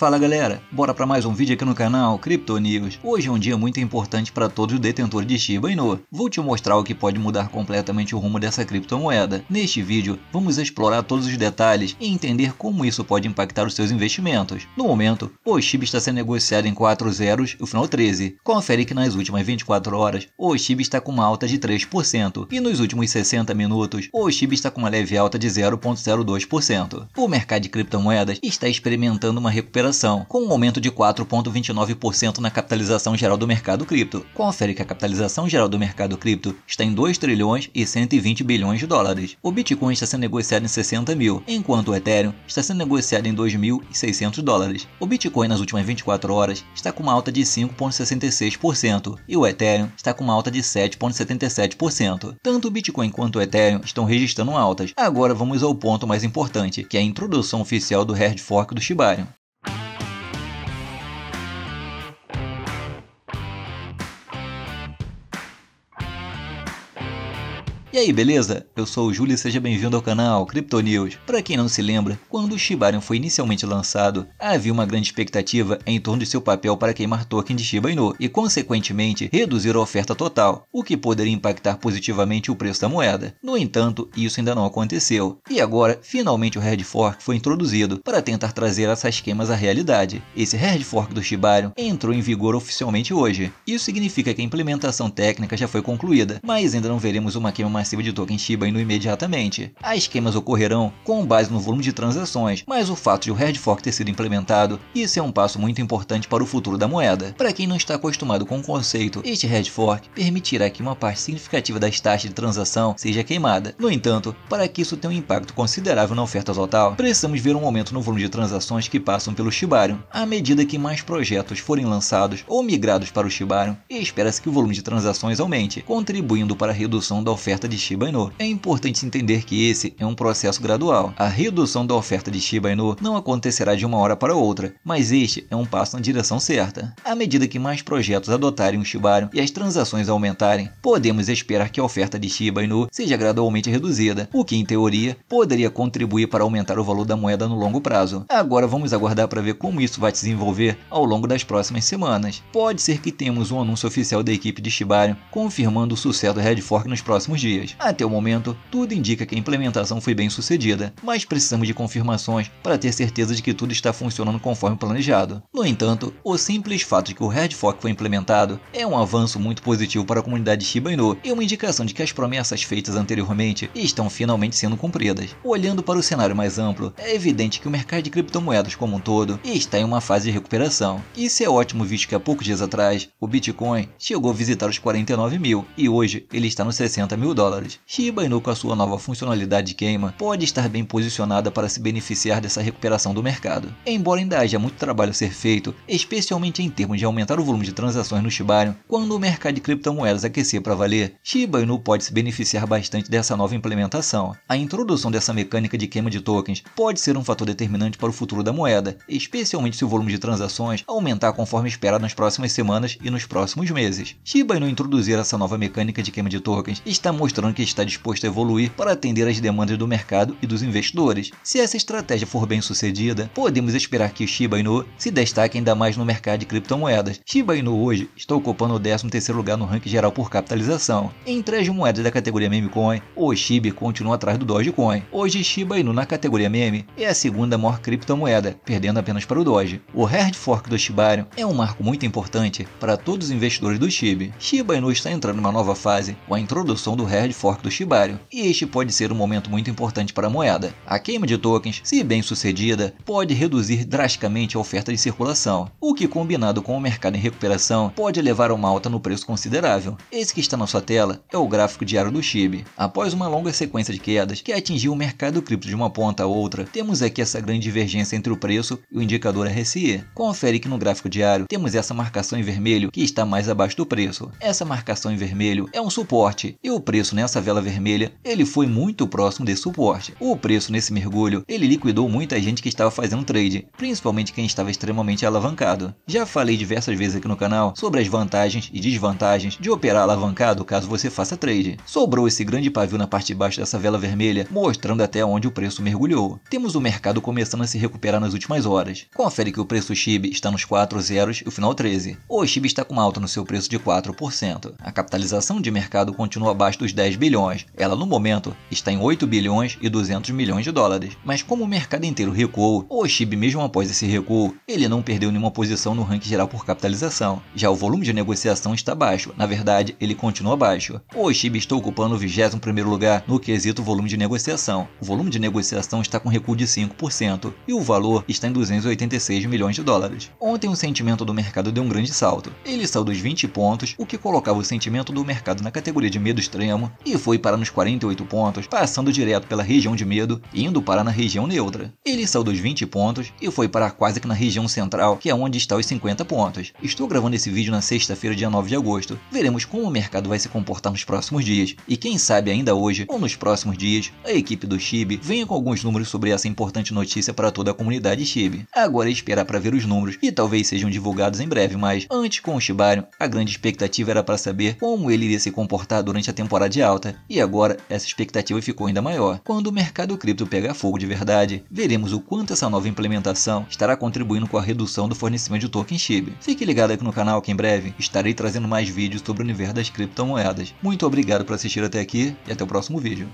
Fala galera, bora para mais um vídeo aqui no canal Crypto News. Hoje é um dia muito importante para todos os detentores de Shiba Inu. Vou te mostrar o que pode mudar completamente o rumo dessa criptomoeda. Neste vídeo, vamos explorar todos os detalhes e entender como isso pode impactar os seus investimentos. No momento, o Shiba está sendo negociado em 4 zeros e o final 13. Confere que nas últimas 24 horas, o Shiba está com uma alta de 3% e nos últimos 60 minutos, o Shiba está com uma leve alta de 0.02%. O mercado de criptomoedas está experimentando uma recuperação com um aumento de 4,29% na capitalização geral do mercado cripto. Confere que a capitalização geral do mercado cripto está em 2 trilhões e 120 bilhões de dólares. O Bitcoin está sendo negociado em 60 mil, enquanto o Ethereum está sendo negociado em 2.600 dólares. O Bitcoin nas últimas 24 horas está com uma alta de 5,66% e o Ethereum está com uma alta de 7,77%. Tanto o Bitcoin quanto o Ethereum estão registrando altas. Agora vamos ao ponto mais importante, que é a introdução oficial do hard fork do Shibarium. E aí, beleza? Eu sou o Júlio e seja bem-vindo ao canal Crypto News. Para quem não se lembra, quando o Shibarium foi inicialmente lançado, havia uma grande expectativa em torno de seu papel para queimar token de Shiba Inu e, consequentemente, reduzir a oferta total, o que poderia impactar positivamente o preço da moeda. No entanto, isso ainda não aconteceu. E agora, finalmente o Hard Fork foi introduzido para tentar trazer essas queimas à realidade. Esse Hard Fork do Shibarium entrou em vigor oficialmente hoje. Isso significa que a implementação técnica já foi concluída, mas ainda não veremos uma queima massiva de token Shiba Inu imediatamente. As esquemas ocorrerão com base no volume de transações, mas o fato de o hard fork ter sido implementado, isso é um passo muito importante para o futuro da moeda. Para quem não está acostumado com o conceito, este hard fork permitirá que uma parte significativa das taxas de transação seja queimada. No entanto, para que isso tenha um impacto considerável na oferta total, precisamos ver um aumento no volume de transações que passam pelo Shibarium. À medida que mais projetos forem lançados ou migrados para o Shibarium, espera-se que o volume de transações aumente, contribuindo para a redução da oferta de Shiba Inu. É importante entender que esse é um processo gradual. A redução da oferta de Shiba Inu não acontecerá de uma hora para outra, mas este é um passo na direção certa. À medida que mais projetos adotarem o Shibarium e as transações aumentarem, podemos esperar que a oferta de Shiba Inu seja gradualmente reduzida, o que em teoria poderia contribuir para aumentar o valor da moeda no longo prazo. Agora vamos aguardar para ver como isso vai se desenvolver ao longo das próximas semanas. Pode ser que tenhamos um anúncio oficial da equipe de Shibarium confirmando o sucesso do Red Fork nos próximos dias dias. Até o momento, tudo indica que a implementação foi bem sucedida, mas precisamos de confirmações para ter certeza de que tudo está funcionando conforme planejado. No entanto, o simples fato de que o Red Fork foi implementado é um avanço muito positivo para a comunidade Shiba Inu e uma indicação de que as promessas feitas anteriormente estão finalmente sendo cumpridas. Olhando para o cenário mais amplo, é evidente que o mercado de criptomoedas como um todo está em uma fase de recuperação. Isso é ótimo visto que há poucos dias atrás o Bitcoin chegou a visitar os 49 mil e hoje ele está nos 60 mil dólares dólares. Shiba Inu com a sua nova funcionalidade queima pode estar bem posicionada para se beneficiar dessa recuperação do mercado. Embora ainda haja muito trabalho a ser feito, especialmente em termos de aumentar o volume de transações no Shibarium, quando o mercado de criptomoedas aquecer para valer, Shiba Inu pode se beneficiar bastante dessa nova implementação. A introdução dessa mecânica de queima de tokens pode ser um fator determinante para o futuro da moeda, especialmente se o volume de transações aumentar conforme esperado nas próximas semanas e nos próximos meses. Shiba Inu introduzir essa nova mecânica de queima de tokens está mostrando que está disposto a evoluir para atender às demandas do mercado e dos investidores. Se essa estratégia for bem sucedida, podemos esperar que o Shiba Inu se destaque ainda mais no mercado de criptomoedas. Shiba Inu hoje está ocupando o 13 terceiro lugar no ranking geral por capitalização. Entre as moedas da categoria meme coin, o Shiba continua atrás do Dogecoin. Hoje Shiba Inu na categoria meme é a segunda maior criptomoeda, perdendo apenas para o Doge. O hard fork do Shibarium é um marco muito importante para todos os investidores do Shiba. Shiba Inu está entrando em uma nova fase com a introdução do hard de fork do Shibarium, e este pode ser um momento muito importante para a moeda. A queima de tokens, se bem sucedida, pode reduzir drasticamente a oferta de circulação, o que combinado com o mercado em recuperação pode levar a uma alta no preço considerável. Esse que está na sua tela é o gráfico diário do SHIB. Após uma longa sequência de quedas que atingiu o mercado cripto de uma ponta a outra, temos aqui essa grande divergência entre o preço e o indicador RSI. Confere que no gráfico diário temos essa marcação em vermelho que está mais abaixo do preço. Essa marcação em vermelho é um suporte e o preço nessa vela vermelha, ele foi muito próximo desse suporte. O preço nesse mergulho, ele liquidou muita gente que estava fazendo trade, principalmente quem estava extremamente alavancado. Já falei diversas vezes aqui no canal sobre as vantagens e desvantagens de operar alavancado caso você faça trade. Sobrou esse grande pavio na parte de baixo dessa vela vermelha, mostrando até onde o preço mergulhou. Temos o mercado começando a se recuperar nas últimas horas. Confere que o preço SHIB está nos 4 zeros e o final 13. O SHIB está com alta no seu preço de 4%. A capitalização de mercado continua abaixo dos 10 bilhões. Ela, no momento, está em 8 bilhões e 200 milhões de dólares. Mas como o mercado inteiro recuou, o Shib, mesmo após esse recuo, ele não perdeu nenhuma posição no ranking geral por capitalização. Já o volume de negociação está baixo. Na verdade, ele continua baixo. O Shib está ocupando o 21º lugar no quesito volume de negociação. O volume de negociação está com recuo de 5% e o valor está em 286 milhões de dólares. Ontem o sentimento do mercado deu um grande salto. Ele saiu dos 20 pontos, o que colocava o sentimento do mercado na categoria de medo extremo e foi para nos 48 pontos, passando direto pela região de medo e indo para na região neutra. Ele saiu dos 20 pontos e foi para quase que na região central, que é onde está os 50 pontos. Estou gravando esse vídeo na sexta-feira, dia 9 de agosto. Veremos como o mercado vai se comportar nos próximos dias e quem sabe ainda hoje ou nos próximos dias a equipe do Chibi venha com alguns números sobre essa importante notícia para toda a comunidade Chibi. Agora é esperar para ver os números e talvez sejam divulgados em breve, mas antes com o Shibarium, a grande expectativa era para saber como ele iria se comportar durante a temporada de alta, e agora essa expectativa ficou ainda maior quando o mercado cripto pega fogo de verdade. Veremos o quanto essa nova implementação estará contribuindo com a redução do fornecimento de token SHIB. Fique ligado aqui no canal que em breve estarei trazendo mais vídeos sobre o universo das criptomoedas. Muito obrigado por assistir até aqui e até o próximo vídeo.